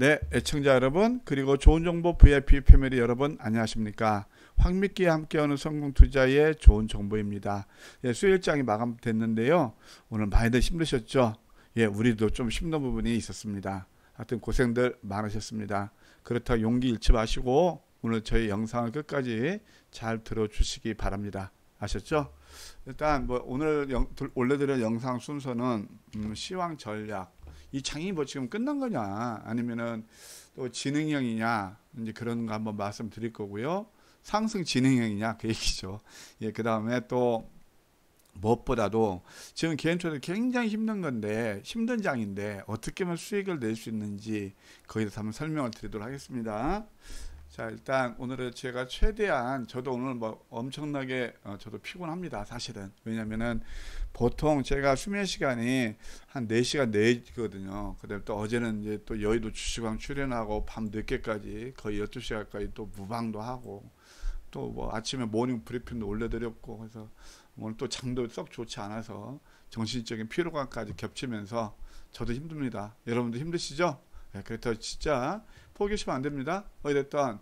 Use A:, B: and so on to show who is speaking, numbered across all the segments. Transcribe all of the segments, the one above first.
A: 네, 애청자 여러분, 그리고 좋은 정보 VIP 패밀리 여러분, 안녕하십니까? 황미끼와 함께하는 성공 투자의 좋은 정보입니다. 예, 수요일장이 마감됐는데요. 오늘 많이들 힘드셨죠? 예, 우리도 좀 힘든 부분이 있었습니다. 하여튼 고생들 많으셨습니다. 그렇다 용기 잃지 마시고 오늘 저희 영상을 끝까지 잘 들어주시기 바랍니다. 아셨죠? 일단 뭐 오늘 영, 올려드릴 영상 순서는 음, 시황 전략, 이창의뭐 지금 끝난 거냐 아니면은 또 지능형이냐 이제 그런 거 한번 말씀드릴 거고요. 상승 지능형이냐그 얘기죠. 예, 그 다음에 또 무엇보다도 지금 개인적으로 굉장히 힘든 건데 힘든 장인데 어떻게 하면 수익을 낼 수 있는지 거기서 한번 설명을 드리도록 하겠습니다. 자 일단 오늘은 제가 최대한 저도 오늘 뭐 엄청나게 어, 저도 피곤합니다 사실은 왜냐면은 보통 제가 수면 시간이 한 4시간 내거든요 그다음에 또 어제는 이제 또 여의도 주식왕 출연하고 밤 늦게까지 거의 12시간까지 또 무방도 하고 또 뭐 아침에 모닝 브리핑도 올려드렸고 그래서 오늘 또 장도 썩 좋지 않아서 정신적인 피로감까지 겹치면서 저도 힘듭니다 여러분도 힘드시죠? 네, 그래서 진짜 포기하시면 안 됩니다. 어찌든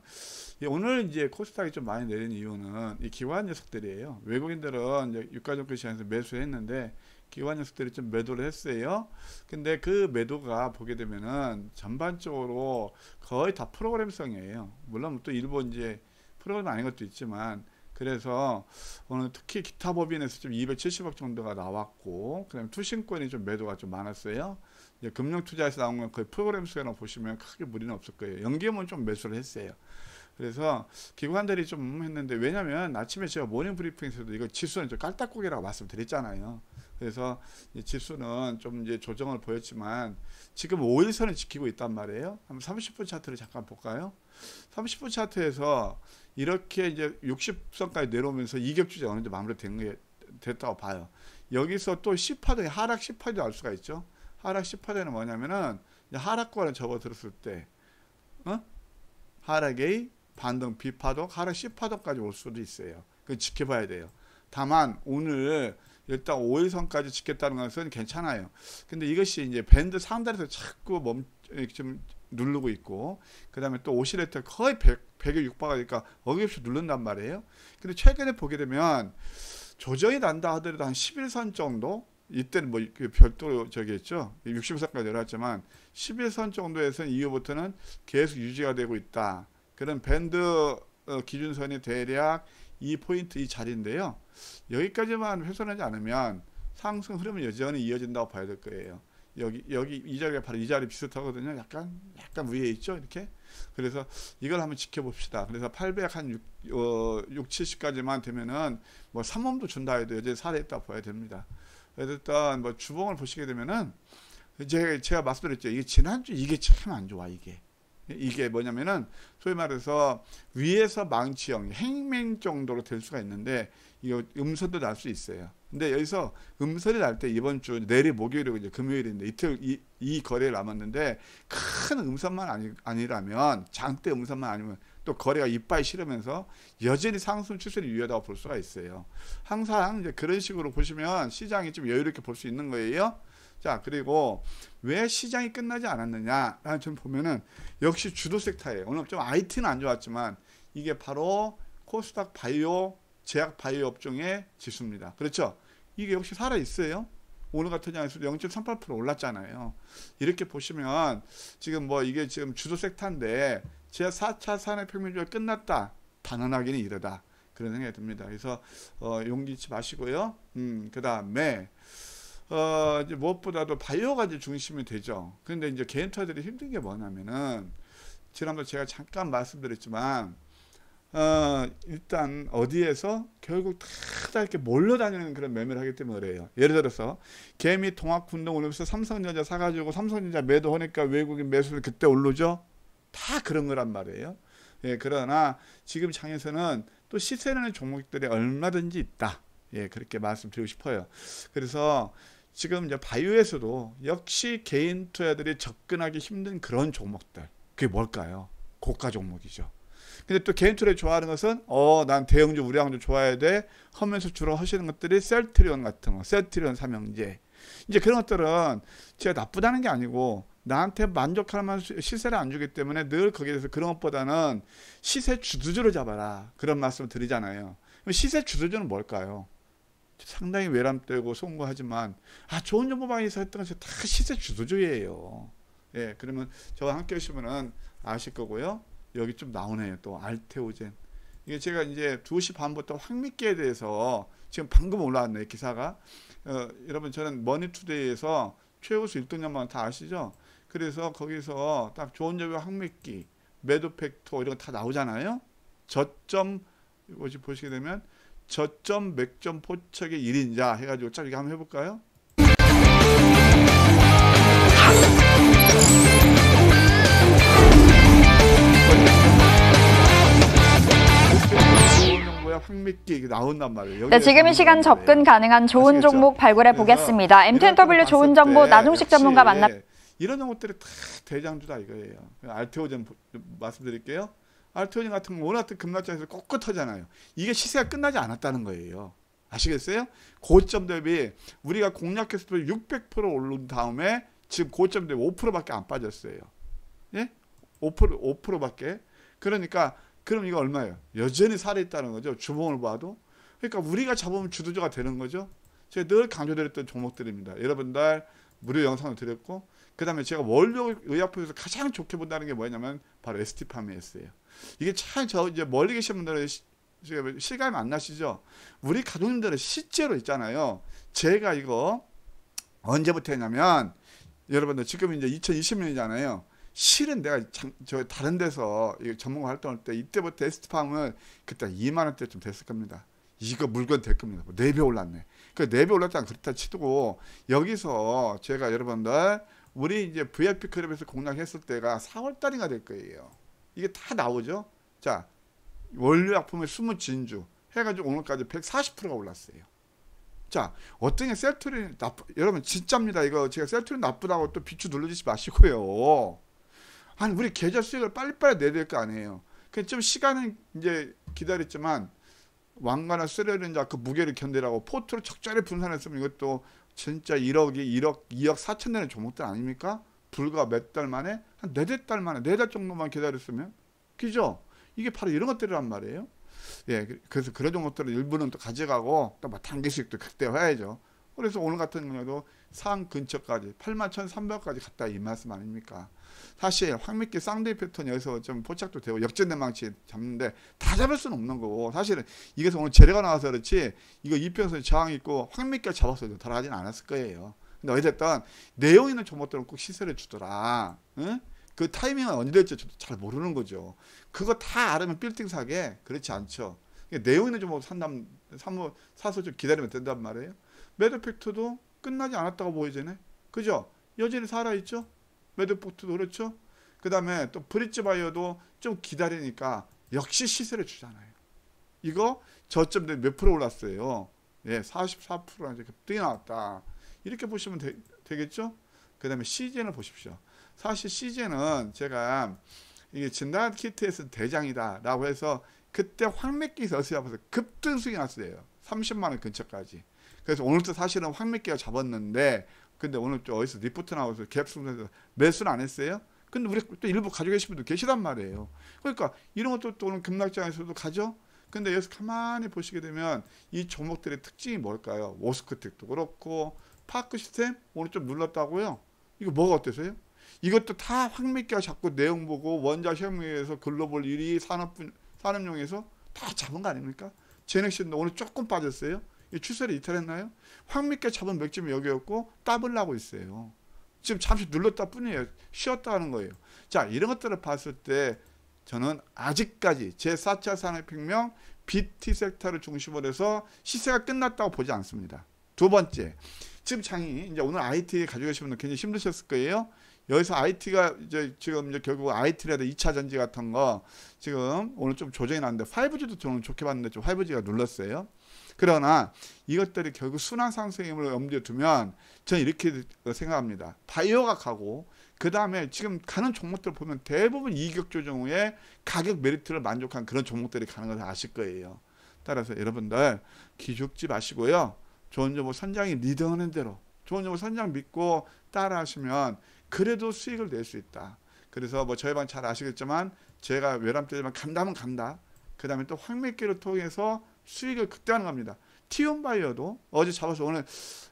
A: 예, 오늘 이제 코스닥이 좀 많이 내린 이유는 이 기관 녀석들이에요. 외국인들은 이제 유가증권 시장에서 매수했는데 기관 녀석들이 좀 매도를 했어요. 근데 그 매도가 보게 되면은 전반적으로 거의 다 프로그램성이에요. 물론 또 일본 이제 프로그램 아닌 것도 있지만 그래서 오늘 특히 기타 법인에서 좀 270억 정도가 나왔고 그다음에 투신권이 좀 매도가 좀 많았어요. 이제 금융 투자에서 나온 건 거의 프로그램 수에나 보시면 크게 무리는 없을 거예요. 연기음은 좀 매수를 했어요. 그래서 기관들이 좀 했는데 왜냐면 아침에 제가 모닝 브리핑에서도 이거 지수는 좀 깔딱고개라고 말씀드렸잖아요. 그래서 지수는 좀 이제 조정을 보였지만 지금 5일선을 지키고 있단 말이에요. 한번 30분 차트를 잠깐 볼까요? 30분 차트에서 이렇게 이제 60선까지 내려오면서 이격 주제 어느 정도 마무리된 게 됐다고 봐요. 여기서 또 10파도 하락 10파도 알 수가 있죠. 하락 10파도는 뭐냐면은 하락권에 접어들었을 때 어? 하락 A 반등 B 파도 하락 C 파도까지 올 수도 있어요. 그 지켜봐야 돼요. 다만 오늘 일단 5일선까지 찍겠다는 것은 괜찮아요. 근데 이것이 이제 밴드 상단에서 자꾸 멈, 좀 누르고 있고, 그 다음에 또 오실레터 거의 100, 100에 육박하니까 어김없이 누른단 말이에요. 근데 최근에 보게 되면 조정이 난다 하더라도 한 11선 정도? 이때는 뭐 그 별도로 저기 했죠. 60선까지 내려왔지만 11선 정도에서는 이후부터는 계속 유지가 되고 있다. 그런 밴드 어, 기준선이 대략 이 포인트 이 자리인데요. 여기까지만 훼손하지 않으면 상승 흐름은 여전히 이어진다고 봐야 될 거예요. 여기 여기 이 자리가 바로 이 자리 비슷하거든요. 약간 약간 위에 있죠. 이렇게. 그래서 이걸 한번 지켜봅시다. 그래서 800 한 6, 어, 6, 70까지만 되면은 뭐 3원도 준다 해도 여전히 살아있다 봐야 됩니다. 일단 뭐 주봉을 보시게 되면은 제 제가 말씀드렸죠. 이게 지난주 이게 참 안 좋아 이게. 이게 뭐냐면은 소위 말해서 위에서 망치형 행맹 정도로 될 수가 있는데 이 음소도 날 수 있어요. 근데 여기서 음소리 날때 이번 주 내일 목요일이고 이제 금요일인데 이틀 이, 이 거래 를 남았는데 큰 음선만 아니, 아니라면 장대 음선만 아니면 또 거래가 이빨 실으면서 여전히 상승 추세를 유효하다고 볼 수가 있어요. 항상 이제 그런 식으로 보시면 시장이 좀 여유롭게 볼 수 있는 거예요. 자 그리고 왜 시장이 끝나지 않았느냐라는 점 보면은 역시 주도 섹터예요. 오늘 좀 IT는 안 좋았지만 이게 바로 코스닥 바이오 제약 바이오 업종의 지수입니다. 그렇죠? 이게 역시 살아 있어요. 오늘 같은 양에서도0.38% 올랐잖아요. 이렇게 보시면 지금 뭐 이게 지금 주도 섹터인데 제 4차 산업혁명주가 끝났다. 단언하기는 이르다. 그런 생각이 듭니다. 그래서 어, 용기 잃지 마시고요. 음, 그 다음에 어, 이제 무엇보다도 바이오가 이제 중심이 되죠. 그런데 이제 개인 투자들이 힘든 게 뭐냐면은 지난번 제가 잠깐 말씀드렸지만 어, 일단 어디에서 결국 다 이렇게 몰려다니는 그런 매매를 하기 때문에 그래요. 예를 들어서 개미 통합운동 리면서 삼성전자 사가지고 삼성전자 매도하니까 외국인 매수를 그때 올르죠다 그런 거란 말이에요. 예, 그러나 지금 장에서는 또 시세라는 종목들이 얼마든지 있다. 예, 그렇게 말씀드리고 싶어요. 그래서 지금 이제 바이오에서도 역시 개인 투자들이 접근하기 힘든 그런 종목들. 그게 뭘까요? 고가 종목이죠. 근데 또 개인적으로 좋아하는 것은 어 난 대형주 우량주 좋아야 해돼 하면서 주로 하시는 것들이 셀트리온 같은 거 셀트리온 삼형제 이제 그런 것들은 제가 나쁘다는 게 아니고 나한테 만족할 만한 시세를 안 주기 때문에 늘 거기에 대해서 그런 것보다는 시세 주도주를 잡아라 그런 말씀을 드리잖아요 시세 주도주는 뭘까요? 상당히 외람되고 송구하지만 아 좋은 정보방에서 했던 것이 다 시세 주도주예요. 예, 그러면 저와 함께 하시면은 아실 거고요. 여기 좀 나오네요. 또 알테오젠. 이게 제가 이제 2시 반부터 황미끼에 대해서 지금 방금 올라왔네요. 기사가. 어, 여러분 저는 머니투데이에서 최우수 1등년만 다 아시죠? 그래서 거기서 딱 좋은 점유 황미끼, 매도팩토 이런 거 다 나오잖아요. 저점 보시게 되면 저점 맥점 포착의 1인자 해가지고 짝게 한번 해볼까요? 기자가 황미끼 나온단 말이에요. 네, 지금 이 시간 접근 가능한 좋은 아시겠죠? 종목 발굴해 보겠습니다. MTNW 좋은 정보 나종식 전문가 만나. 예, 이런 종목들이 다 대장주다 이거예요. 알테오 좀 말씀드릴게요. 알테오젠 같은 경우 워낙 급락장에서 꼿꼿하잖아요. 이게 시세가 끝나지 않았다는 거예요. 아시겠어요? 고점 대비 우리가 공략했을 때 600% 오른 다음에 지금 고점 대비 5%밖에 안 빠졌어요. 예? 5% 5%밖에. 그러니까 그럼 이거 얼마예요? 여전히 살아있다는 거죠. 주봉을 봐도. 그러니까 우리가 잡으면 주도자가 되는 거죠. 제가 늘 강조드렸던 종목들입니다. 여러분들 무료 영상을 드렸고 그 다음에 제가 월요 의약품에서 가장 좋게 본다는 게 뭐냐면 바로 ST팜이었어요. 이게 참 저 이제 멀리 계신 분들은 실감이 안 나시죠? 우리 가족님들은 실제로 있잖아요. 제가 이거 언제부터 했냐면 여러분들 지금 이제 2020년이잖아요. 실은 내가 참, 저 다른 데서 전문가 활동할 때 이때부터 데스트팜은 그때 2만 원대쯤 됐을 겁니다. 이거 물건 될 겁니다. 뭐 네배 올랐네. 그네배올랐다 그렇다 치고 여기서 제가 여러분들 우리 이제 VIP 클럽에서 공략했을 때가 4월 달인가 될 거예요. 이게 다 나오죠. 자, 원료약품의 숨은 진주 해가지고 오늘까지 140%가 올랐어요. 자, 어떤 게셀트리 나쁘, 여러분 진짜입니다. 이거 제가 셀트리 나쁘다고 또 비추 눌러주지 마시고요. 아니 우리 계좌 수익을 빨리빨리 내야 될 거 아니에요. 그좀 시간은 이제 기다렸지만 왕관을 쓰려는 자그 무게를 견디라고 포트로 적절히 분산했으면 이것도 진짜 1억이 1억 2억 4천 되는 종목들 아닙니까? 불과 몇 달 만에 한 네달 네 만에 네 달 정도만 기다렸으면 그죠? 이게 바로 이런 것들이란 말이에요. 예, 그, 그래서 그런 종목들을 일부는 또 가져가고 또뭐 단기식도 극대해야죠 그래서 오늘 같은 경우도 에상 근처까지 81,300까지 갔다 이 말씀 아닙니까? 사실 황미끼 쌍대 패턴 여기서 좀 포착도 되고 역전대망치 잡는데 다 잡을 수는 없는 거고 사실은 이게서 오늘 재료가 나와서 그렇지 이거 이편선 저항 있고 황미끼 잡았어도 덜하진 않았을 거예요. 근데 어쨌든 내용 있는 종목들은 꼭 시세를 주더라. 응? 그 타이밍은 언제 될지 저도 잘 모르는 거죠. 그거 다 알으면 빌딩 사게 그렇지 않죠. 내용 있는 종목 산담 사무 사서 좀 기다리면 된단 말이에요. 매드팩트도 끝나지 않았다고 보이잖아요. 그죠? 여전히 살아있죠? 매드폭트도 그렇죠? 그 다음에 또 브릿지 바이어도 좀 기다리니까 역시 시세를 주잖아요. 이거 저점 몇 프로 올랐어요? 예, 44%가 이제 급등이 나왔다. 이렇게 보시면 되, 겠죠그 다음에 시즌을 보십시오. 사실 시즌은 제가 이게 진단 키트에서 대장이다 라고 해서 그때 황맥기 서수하면서 급등수익 났어요. 30만원 근처까지. 그래서 오늘도 사실은 황미끼가 잡았는데 근데 오늘 또 어디서 리포트 나와서 갭순에서 매수는 안 했어요. 근데 우리 또 일부 가지고 계신 분도 계시단 말이에요. 그러니까 이런 것도 또 오늘 급락장에서도 가죠. 근데 여기서 가만히 보시게 되면 이 종목들의 특징이 뭘까요? 워스크텍도 그렇고 파크 시스템 오늘 좀 눌렀다고요. 이거 뭐가 어때서요? 이것도 다 황미끼가 자꾸 내용 보고 원자 혁명에서 글로벌 1위 산업 산업용에서 다 잡은 거 아닙니까? 제넥신도 오늘 조금 빠졌어요. 추세를 이탈했나요? 황미께 잡은 맥주이 여기였고 땀을 나고 있어요. 지금 잠시 눌렀다 뿐이에요. 쉬었다 하는 거예요. 자 이런 것들을 봤을 때 저는 아직까지 제4차 산업혁명 BT 섹터를 중심으로 해서 시세가 끝났다고 보지 않습니다. 두 번째, 지금 장이 이제 오늘 IT 가지고 계시 분들 굉장히 힘드셨을 거예요. 여기서 IT가 이제 지금 이제 결국 IT라도 2차 전지 같은 거 지금 오늘 좀 조정이 났는데 5G도 저는 좋게 봤는데 좀 5G가 눌렀어요. 그러나 이것들이 결국 순환 상승임을 염두에 두면 저는 이렇게 생각합니다. 바이오각하고 그 다음에 지금 가는 종목들 보면 대부분 이격 조정 후에 가격 메리트를 만족한 그런 종목들이 가는 것을 아실 거예요. 따라서 여러분들 기죽지 마시고요. 좋은 정보 선장이 리드하는 대로 좋은 정보 선장 믿고 따라하시면 그래도 수익을 낼 수 있다. 그래서 뭐 저희 방잘 아시겠지만 제가 외람 때지만 간다면 간다. 그 다음에 또 황매기를 통해서 수익을 극대화하는 겁니다. 티온 바이어도 어제 잡아서 오늘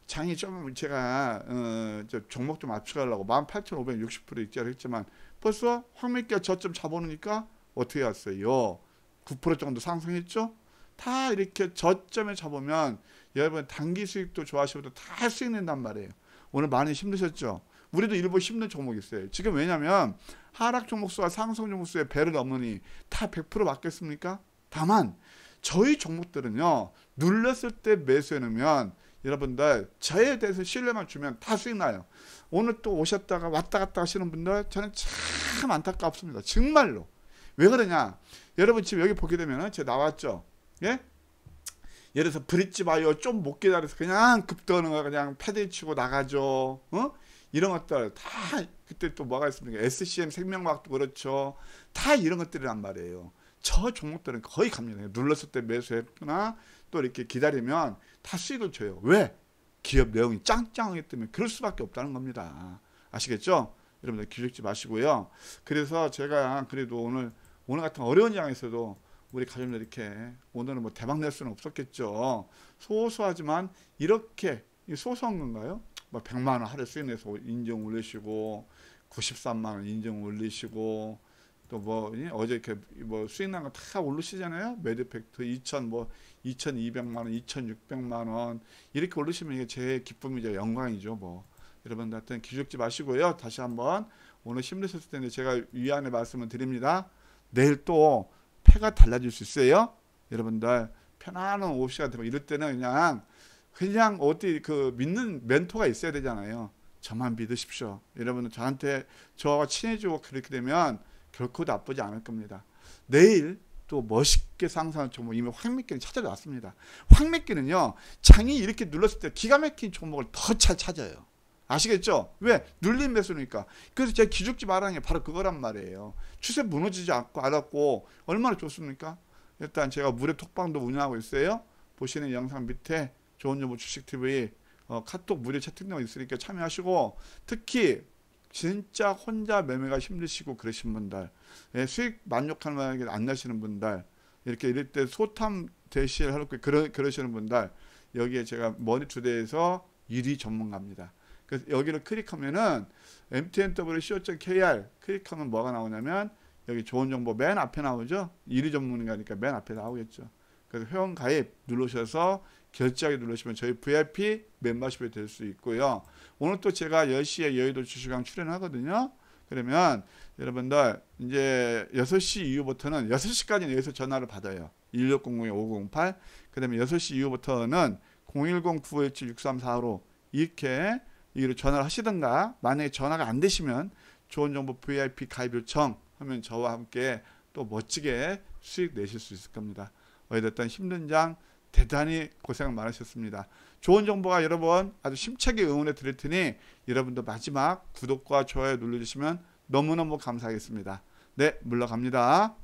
A: 장이 좀 제가 어, 종목 좀 압축하려고 18,560% 입지를 했지만 벌써 황매가 저점 잡아놓으니까 어떻게 왔어요? 9% 정도 상승했죠? 다 이렇게 저점에 잡으면 여러분 단기 수익도 좋아하시고다 수익 낸단 말이에요. 오늘 많이 힘드셨죠? 우리도 일부 힘든 종목이 있어요. 지금 왜냐면 하락 종목수와 상승 종목수의 배를 넘느니 다 100% 맞겠습니까? 다만 저희 종목들은요 눌렀을때 매수해 놓으면 여러분들 저에 대해서 신뢰만 주면 다 수익 나요. 오늘 또 오셨다가 왔다 갔다 하시는 분들 저는 참 안타깝습니다. 정말로. 왜 그러냐? 여러분 지금 여기 보게 되면 제 나왔죠. 예? 예를 들어서 브릿지 바이좀못 기다려서 그냥 급떠는 거 그냥 패드 치고 나가죠. 어? 이런 것들 다 그때 또 뭐가 있습니까? SCM 생명과학도 그렇죠. 다 이런 것들이란 말이에요. 저 종목들은 거의 갑니다. 눌렀을 때 매수했거나 또 이렇게 기다리면 다 수익을 줘요. 왜? 기업 내용이 짱짱하기 때문에 그럴 수밖에 없다는 겁니다. 아시겠죠? 여러분들 기죽지 마시고요. 그래서 제가 그래도 오늘 오늘 같은 어려운 양에서도 우리 가족들 이렇게 오늘은 뭐 대박 낼 수는 없었겠죠. 소소하지만 이렇게 소소한 건가요? 뭐 100만 원 하루 수익 내서 인정 올리시고 93만 원 인정 올리시고 또뭐 예, 어제 이렇게 뭐 수익 난 거 다 오르시잖아요. 메디팩트 2천 뭐 2,200만 원, 2,600만 원 이렇게 오르시면 이게 제 기쁨이죠. 영광이죠. 뭐 여러분들한테 기죽지 마시고요. 다시 한번 오늘 힘드셨을 텐데 제가 위안의 말씀을 드립니다. 내일 또폐가 달라질 수 있어요. 여러분들 편안한 오후시간 되면 이럴 때는 그냥 그냥 어디 그 믿는 멘토가 있어야 되잖아요. 저만 믿으십시오. 여러분은 저한테 저와 친해지고 그렇게 되면 결코 나쁘지 않을 겁니다. 내일 또 멋있게 상상한 종목 이미 황미끼는 찾아왔습니다. 황미끼는요 장이 이렇게 눌렀을 때 기가 막힌 종목을 더 잘 찾아요. 아시겠죠? 왜? 눌린 매수니까. 그래서 제가 기죽지 말라는 게 바로 그거란 말이에요. 추세 무너지지 않고 알았고 얼마나 좋습니까? 일단 제가 무료 톡방도 운영하고 있어요. 보시는 영상 밑에 좋은 정보 주식TV 어, 카톡 무료 채팅방 있으니까 참여하시고 특히 진짜 혼자 매매가 힘드시고 그러신 분들 예, 수익 만족하는 만약에 안 나시는 분들 이렇게 이럴 때 소탐 대시를 하려고 그, 그러, 그러시는 분들 여기에 제가 머니 투데이에서 1위 전문가입니다. 그래서 여기를 클릭하면은 mtnw.co.kr 클릭하면 뭐가 나오냐면 여기 좋은 정보 맨 앞에 나오죠. 1위 전문가니까 맨 앞에 나오겠죠. 그래서 회원 가입 누르셔서 결제하기 누르시면 저희 VIP 멤버십이 될 수 있고요. 오늘 또 제가 10시에 여의도 주식강 출연하거든요. 그러면 여러분들 이제 6시 이후부터는 6시까지는 여기서 전화를 받아요. 1600-5908그 다음에 6시 이후부터는 010-917-6345 이렇게 이로 전화를 하시든가 만약에 전화가 안 되시면 좋은 정보 VIP 가입 요청 하면 저와 함께 또 멋지게 수익 내실 수 있을 겁니다. 어찌든 힘든 장 대단히 고생 많으셨습니다. 좋은 정보가 여러분 아주 심차게 응원해 드릴 테니 여러분도 마지막 구독과 좋아요 눌러주시면 너무너무 감사하겠습니다. 네, 물러갑니다.